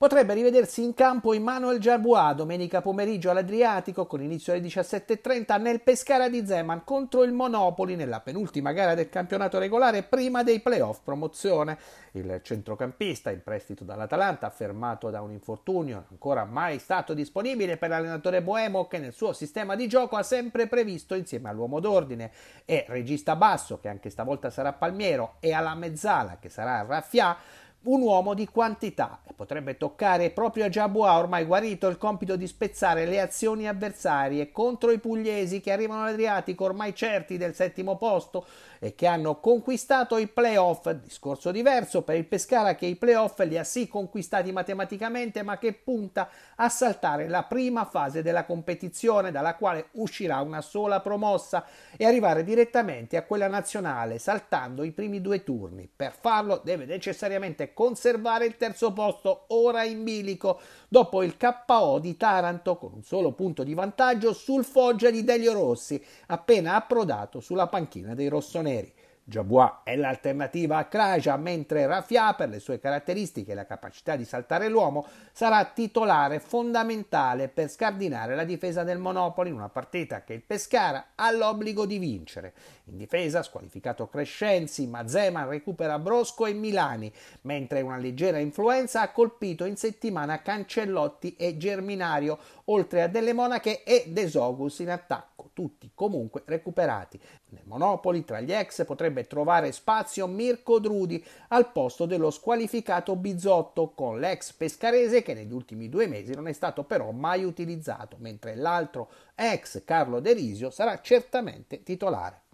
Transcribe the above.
Potrebbe rivedersi in campo Emmanuel Gerbois domenica pomeriggio all'Adriatico con inizio alle 17.30 nel Pescara di Zeman contro il Monopoli nella penultima gara del campionato regolare prima dei playoff promozione. Il centrocampista in prestito dall'Atalanta, fermato da un infortunio, ancora mai stato disponibile per l'allenatore Boemo che nel suo sistema di gioco ha sempre previsto insieme all'uomo d'ordine e regista basso che anche stavolta sarà Palmiero e alla mezzala che sarà Raffià un uomo di quantità e potrebbe toccare proprio a Giabua ormai guarito il compito di spezzare le azioni avversarie contro i pugliesi che arrivano all'Adriatico ormai certi del settimo posto e che hanno conquistato i playoff, discorso diverso per il Pescara che i playoff li ha sì conquistati matematicamente ma che punta a saltare la prima fase della competizione dalla quale uscirà una sola promossa e arrivare direttamente a quella nazionale saltando i primi due turni. Per farlo deve necessariamente conservare il terzo posto, ora in bilico, dopo il KO di Taranto con un solo punto di vantaggio sul Foggia di Delio Rossi, appena approdato sulla panchina dei rossoneri. Jabois è l'alternativa a Kraja, mentre Rafià, per le sue caratteristiche e la capacità di saltare l'uomo, sarà titolare fondamentale per scardinare la difesa del Monopoli in una partita che il Pescara ha l'obbligo di vincere. In difesa, squalificato Crescenzi, Mazzeman recupera Brosco e Milani, mentre una leggera influenza ha colpito in settimana Cancellotti e Germinario, oltre a Delle Monache e Desogus in attacco tutti comunque recuperati. Nel Monopoli tra gli ex potrebbe trovare spazio Mirko Drudi al posto dello squalificato Bizotto con l'ex pescarese che negli ultimi due mesi non è stato però mai utilizzato, mentre l'altro ex Carlo Derisio sarà certamente titolare.